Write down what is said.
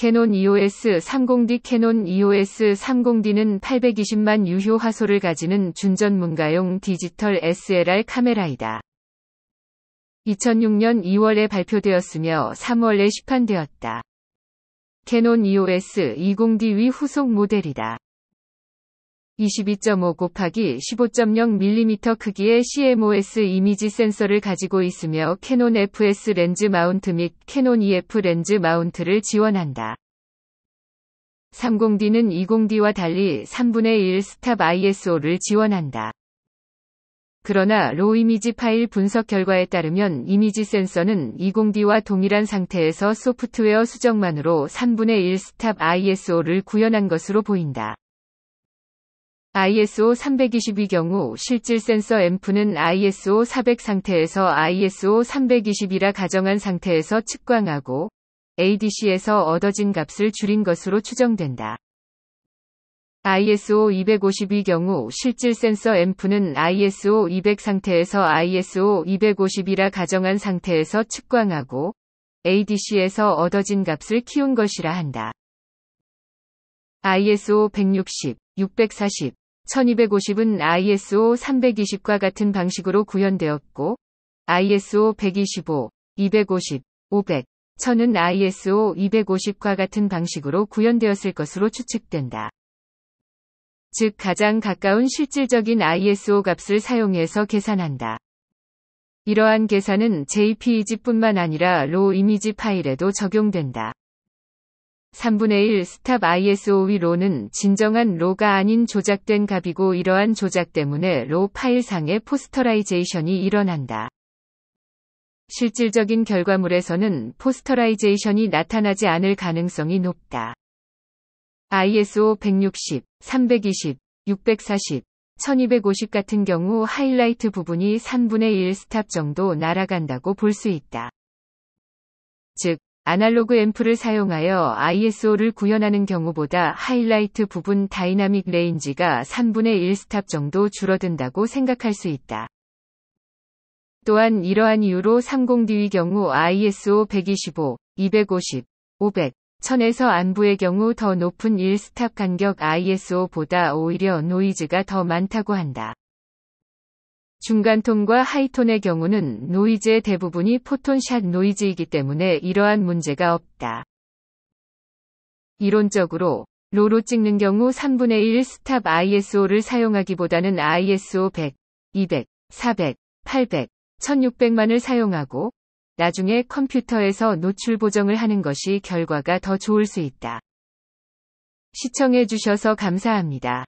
캐논 EOS 30D 캐논 EOS 30D는 820만 유효 화소를 가지는 준전문가용 디지털 SLR 카메라이다. 2006년 2월에 발표되었으며 3월에 시판되었다. 캐논 EOS 20D 위 후속 모델이다. 22.5 곱하기 15.0mm 크기의 CMOS 이미지 센서를 가지고 있으며 캐논 FS 렌즈 마운트 및 캐논 EF 렌즈 마운트를 지원한다. 30D는 20D와 달리 3분의 1 스탑 ISO를 지원한다. 그러나 로 이미지 파일 분석 결과에 따르면 이미지 센서는 20D와 동일한 상태에서 소프트웨어 수정만으로 3분의 1 스탑 ISO를 구현한 것으로 보인다. ISO 320의 경우 실질 센서 앰프는 ISO 400 상태에서 ISO 320이라 가정한 상태에서 측광하고 ADC에서 얻어진 값을 줄인 것으로 추정된다. ISO 250의 경우 실질 센서 앰프는 ISO 200 상태에서 ISO 250이라 가정한 상태에서 측광하고 ADC에서 얻어진 값을 키운 것이라 한다. ISO 160, 640, 1250은 ISO 320과 같은 방식으로 구현되었고, ISO 125, 250, 500, 1000은 ISO 250과 같은 방식으로 구현되었을 것으로 추측된다. 즉 가장 가까운 실질적인 ISO 값을 사용해서 계산한다. 이러한 계산은 JPEG뿐만 아니라 RAW 이미지 파일에도 적용된다. 3분의 1 스탑 i s o 위 로는 진정한 로가 아닌 조작된 값이고 이러한 조작 때문에 로 파일상의 포스터라이제이션이 일어난다. 실질적인 결과물에서는 포스터라이제이션이 나타나지 않을 가능성이 높다. ISO 160, 320, 640, 1250 같은 경우 하이라이트 부분이 3분의 1 스탑 정도 날아간다고 볼 수 있다. 즉, 아날로그 앰프를 사용하여 ISO를 구현하는 경우보다 하이라이트 부분 다이나믹 레인지가 3분의 1 스탑 정도 줄어든다고 생각할 수 있다. 또한 이러한 이유로 30D의 경우 ISO 125, 250, 500, 1000에서 안부의 경우 더 높은 1스탑 간격 ISO보다 오히려 노이즈가 더 많다고 한다. 중간톤과 하이톤의 경우는 노이즈의 대부분이 포톤샷 노이즈이기 때문에 이러한 문제가 없다. 이론적으로 로로 찍는 경우 3분의 1 스탑 ISO를 사용하기보다는 ISO 100, 200, 400, 800, 1600만을 사용하고 나중에 컴퓨터에서 노출 보정을 하는 것이 결과가 더 좋을 수 있다. 시청해주셔서 감사합니다.